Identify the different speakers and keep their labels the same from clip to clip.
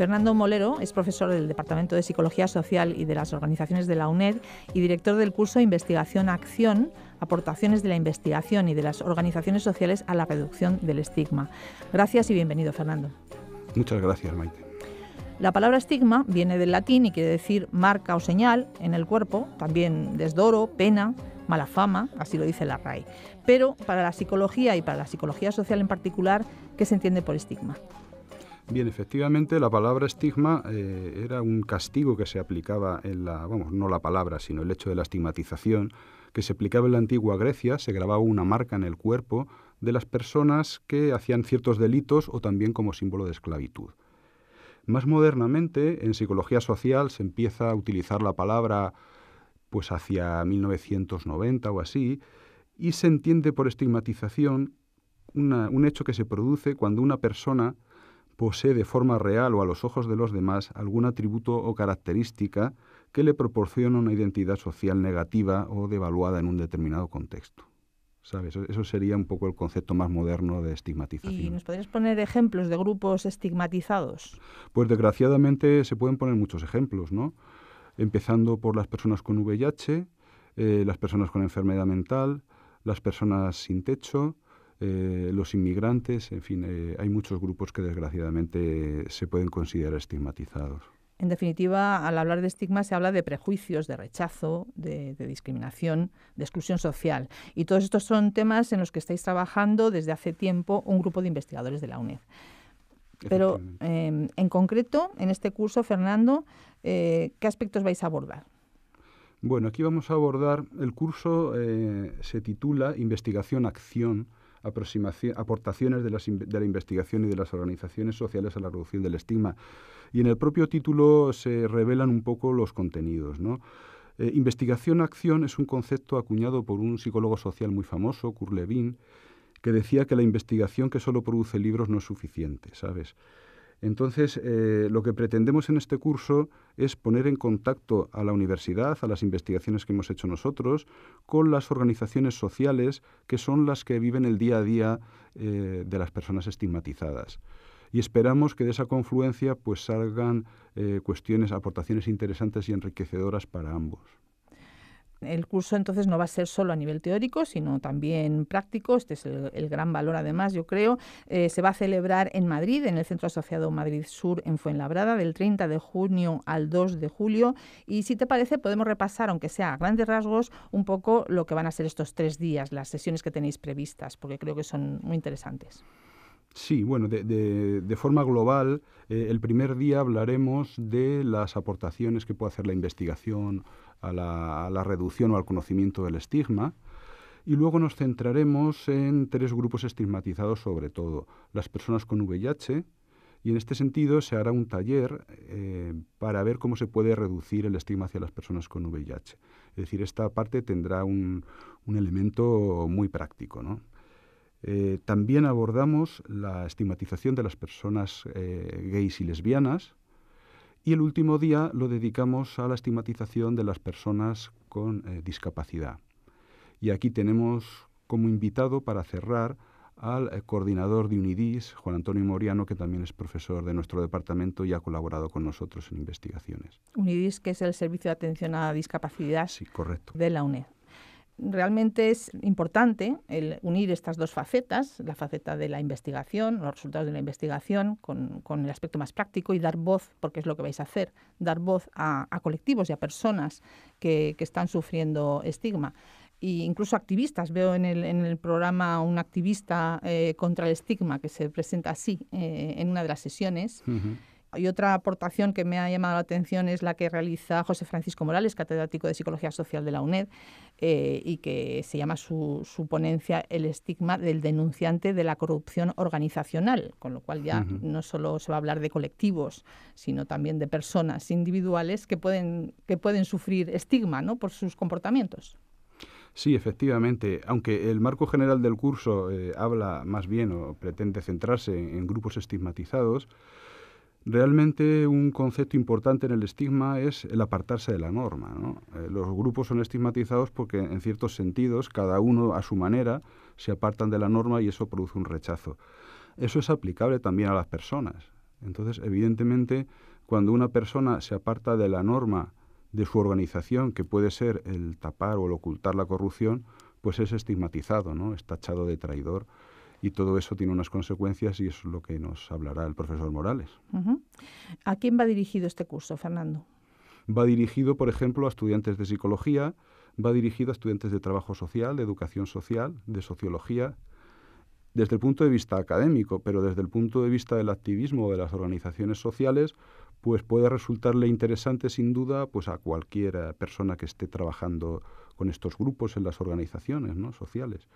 Speaker 1: Fernando Molero es profesor del Departamento de Psicología Social y de las organizaciones de la UNED y director del curso Investigación Acción, aportaciones de la investigación y de las organizaciones sociales a la reducción del estigma. Gracias y bienvenido, Fernando.
Speaker 2: Muchas gracias, Maite.
Speaker 1: La palabra estigma viene del latín y quiere decir marca o señal en el cuerpo, también desdoro, pena, mala fama, así lo dice la RAI. Pero para la psicología y para la psicología social en particular, ¿qué se entiende por estigma?
Speaker 2: Bien, efectivamente, la palabra estigma eh, era un castigo que se aplicaba en la, vamos, no la palabra, sino el hecho de la estigmatización, que se aplicaba en la antigua Grecia, se grababa una marca en el cuerpo de las personas que hacían ciertos delitos o también como símbolo de esclavitud. Más modernamente, en psicología social se empieza a utilizar la palabra pues hacia 1990 o así, y se entiende por estigmatización un hecho que se produce cuando una persona posee de forma real o a los ojos de los demás algún atributo o característica que le proporciona una identidad social negativa o devaluada en un determinado contexto. ¿Sabes? Eso sería un poco el concepto más moderno de estigmatización. ¿Y nos
Speaker 1: podrías poner ejemplos de grupos estigmatizados?
Speaker 2: Pues desgraciadamente se pueden poner muchos ejemplos, ¿no? Empezando por las personas con VIH, eh, las personas con enfermedad mental, las personas sin techo, eh, los inmigrantes, en fin, eh, hay muchos grupos que desgraciadamente se pueden considerar estigmatizados.
Speaker 1: En definitiva, al hablar de estigma se habla de prejuicios, de rechazo, de, discriminación, de exclusión social. Y todos estos son temas en los que estáis trabajando desde hace tiempo un grupo de investigadores de la UNED. Pero em, en concreto, en este curso, Fernando, eh, ¿qué aspectos vais a abordar?
Speaker 2: Bueno, aquí vamos a abordar, el curso se titula Investigación-Acción aportaciones de, la investigación y de las organizaciones sociales a la reducción del estigma. Y en el propio título se revelan un poco los contenidos. ¿no? Eh, investigación-acción es un concepto acuñado por un psicólogo social muy famoso, Kurt que decía que la investigación que solo produce libros no es suficiente, ¿sabes? Entonces, eh, lo que pretendemos en este curso es poner en contacto a la universidad, a las investigaciones que hemos hecho nosotros, con las organizaciones sociales que son las que viven el día a día eh, de las personas estigmatizadas y esperamos que de esa confluencia pues, salgan eh, cuestiones, aportaciones interesantes y enriquecedoras para ambos.
Speaker 1: El curso entonces no va a ser solo a nivel teórico, sino también práctico. Este es el, gran valor además, yo creo. Eh, se va a celebrar en Madrid, en el Centro Asociado Madrid Sur, en Fuenlabrada, del 30 de junio al 2 de julio. Y si te parece, podemos repasar, aunque sea a grandes rasgos, un poco lo que van a ser estos tres días, las sesiones que tenéis previstas, porque creo que son muy interesantes.
Speaker 2: Sí, bueno, de, de, forma global, eh, el primer día hablaremos de las aportaciones que puede hacer la investigación a la, reducción o al conocimiento del estigma. Y luego nos centraremos en tres grupos estigmatizados sobre todo, las personas con VIH, y en este sentido se hará un taller eh, para ver cómo se puede reducir el estigma hacia las personas con VIH. Es decir, esta parte tendrá un, un elemento muy práctico, ¿no? Eh, también abordamos la estigmatización de las personas eh, gays y lesbianas. Y el último día lo dedicamos a la estigmatización de las personas con eh, discapacidad. Y aquí tenemos como invitado para cerrar al coordinador de UNIDIS, Juan Antonio Moriano, que también es profesor de nuestro departamento y ha colaborado con nosotros en investigaciones.
Speaker 1: UNIDIS, que es el Servicio de Atención a Discapacidad de la UNED realmente es importante el unir estas dos facetas, la faceta de la investigación, los resultados de la investigación con, el aspecto más práctico y dar voz, porque es lo que vais a hacer, dar voz a, colectivos y a personas que, están sufriendo estigma. E incluso activistas. Veo en el, programa un activista eh, contra el estigma que se presenta así eh, en una de las sesiones. Y otra aportación que me ha llamado la atención es la que realiza José Francisco Morales, catedrático de Psicología Social de la UNED, eh, y que se llama su, su, ponencia El estigma del denunciante de la corrupción organizacional, con lo cual ya no solo se va a hablar de colectivos, sino también de personas individuales que pueden, que pueden sufrir estigma ¿no? por sus comportamientos.
Speaker 2: Sí, efectivamente. Aunque el marco general del curso eh, habla más bien o pretende centrarse en grupos estigmatizados, Realmente un concepto importante en el estigma es el apartarse de la norma. Eh, los grupos son estigmatizados porque en ciertos sentidos cada uno a su manera se apartan de la norma y eso produce un rechazo. Eso es aplicable también a las personas. Entonces, evidentemente, cuando una persona se aparta de la norma de su organización, que puede ser el tapar o el ocultar la corrupción, pues es estigmatizado, ¿no? es tachado de traidor y todo eso tiene unas consecuencias y es lo que nos hablará el profesor Morales.
Speaker 1: ¿A quién va dirigido este curso, Fernando?
Speaker 2: Va dirigido, por ejemplo, a estudiantes de psicología, va dirigido a estudiantes de trabajo social, de educación social, de sociología, desde el punto de vista académico, pero desde el punto de vista del activismo de las organizaciones sociales, pues puede resultarle interesante sin duda pues a cualquier persona que esté trabajando con estos grupos en las organizaciones ¿no? sociales.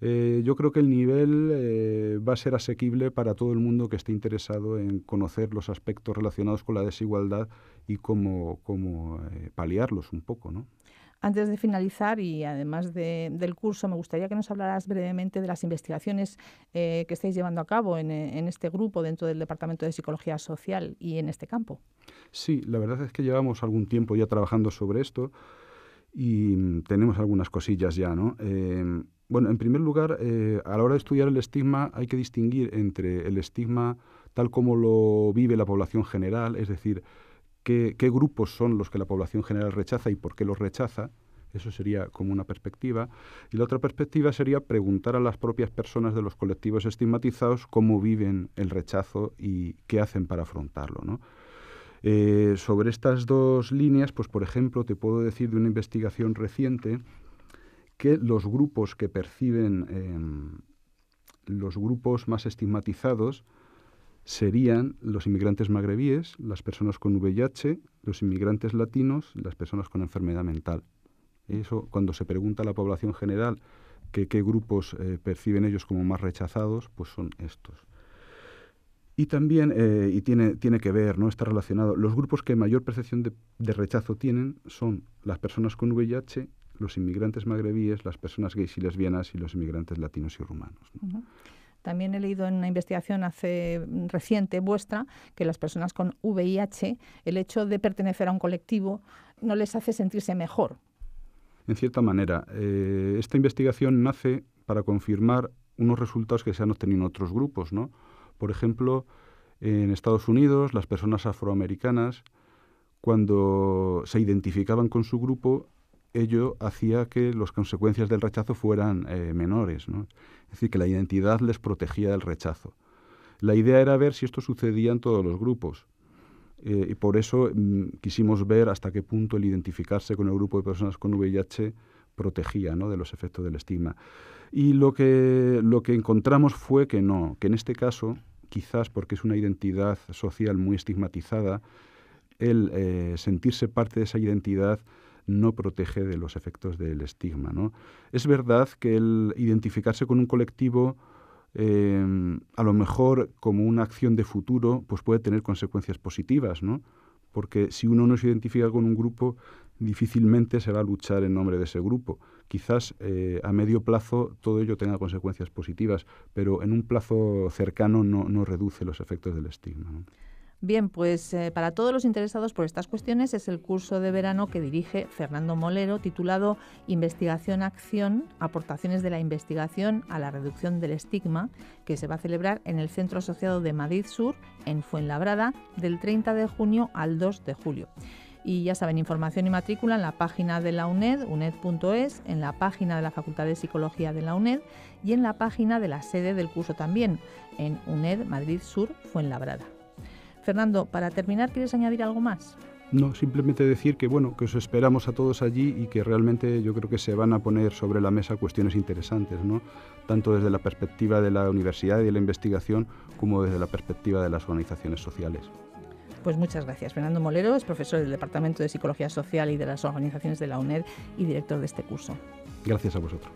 Speaker 2: Eh, yo creo que el nivel eh, va a ser asequible para todo el mundo que esté interesado en conocer los aspectos relacionados con la desigualdad y cómo, cómo eh, paliarlos un poco, ¿no?
Speaker 1: Antes de finalizar y además del curso, me gustaría que nos hablaras brevemente de las investigaciones que estáis llevando a cabo en, en este grupo dentro del Departamento de Psicología Social y en este campo.
Speaker 2: Sí, la verdad es que llevamos algún tiempo ya trabajando sobre esto y mm, tenemos algunas cosillas ya, ¿no? Bueno, en primer lugar, eh, a la hora de estudiar el estigma hay que distinguir entre el estigma tal como lo vive la población general, es decir, qué, grupos son los que la población general rechaza y por qué los rechaza, eso sería como una perspectiva. Y la otra perspectiva sería preguntar a las propias personas de los colectivos estigmatizados cómo viven el rechazo y qué hacen para afrontarlo. Eh, sobre estas dos líneas, pues por ejemplo, te puedo decir de una investigación reciente que los grupos que perciben em, los grupos más estigmatizados serían los inmigrantes magrebíes, las personas con VIH, los inmigrantes latinos, las personas con enfermedad mental. Eso, cuando se pregunta a la población general que, qué grupos eh, perciben ellos como más rechazados, pues son estos. Y también, eh, y tiene, tiene que ver, ¿no? Está relacionado. Los grupos que mayor percepción de, de rechazo tienen son las personas con VIH, los inmigrantes magrebíes, las personas gays y lesbianas y los inmigrantes latinos y rumanos.
Speaker 1: También he leído en una investigación hace mm, reciente vuestra que las personas con VIH, el hecho de pertenecer a un colectivo no les hace sentirse mejor.
Speaker 2: En cierta manera, eh, esta investigación nace para confirmar unos resultados que se han obtenido en otros grupos, ¿no? Por ejemplo, en Estados Unidos, las personas afroamericanas, cuando se identificaban con su grupo, ello hacía que las consecuencias del rechazo fueran eh, menores. Es decir, que la identidad les protegía del rechazo. La idea era ver si esto sucedía en todos los grupos. Eh, y por eso mm, quisimos ver hasta qué punto el identificarse con el grupo de personas con VIH protegía de los efectos del estigma. Y lo que, lo que encontramos fue que no, que en este caso, quizás porque es una identidad social muy estigmatizada, el eh, sentirse parte de esa identidad no protege de los efectos del estigma. ¿no? Es verdad que el identificarse con un colectivo, em, a lo mejor como una acción de futuro, pues puede tener consecuencias positivas, porque si uno no se identifica con un grupo, difícilmente se va a luchar en nombre de ese grupo. Quizás eh, a medio plazo todo ello tenga consecuencias positivas, pero en un plazo cercano no, reduce los efectos del estigma.
Speaker 1: Bien, pues eh, para todos los interesados por estas cuestiones es el curso de verano que dirige Fernando Molero titulado Investigación-Acción, aportaciones de la investigación a la reducción del estigma, que se va a celebrar en el Centro Asociado de Madrid Sur, en Fuenlabrada, del 30 de junio al 2 de julio. Y ya saben, información y matrícula en la página de la UNED, uned.es, en la página de la Facultad de Psicología de la UNED y en la página de la sede del curso también, en UNED Madrid Sur Fuenlabrada. Fernando, para terminar, ¿quieres añadir algo más?
Speaker 2: No, simplemente decir que bueno, que os esperamos a todos allí y que realmente yo creo que se van a poner sobre la mesa cuestiones interesantes, ¿no? tanto desde la perspectiva de la universidad y de la investigación como desde la perspectiva de las organizaciones sociales.
Speaker 1: Pues muchas gracias. Fernando Molero es profesor del Departamento de Psicología Social y de las Organizaciones de la UNED y director de este curso.
Speaker 2: Gracias a vosotros.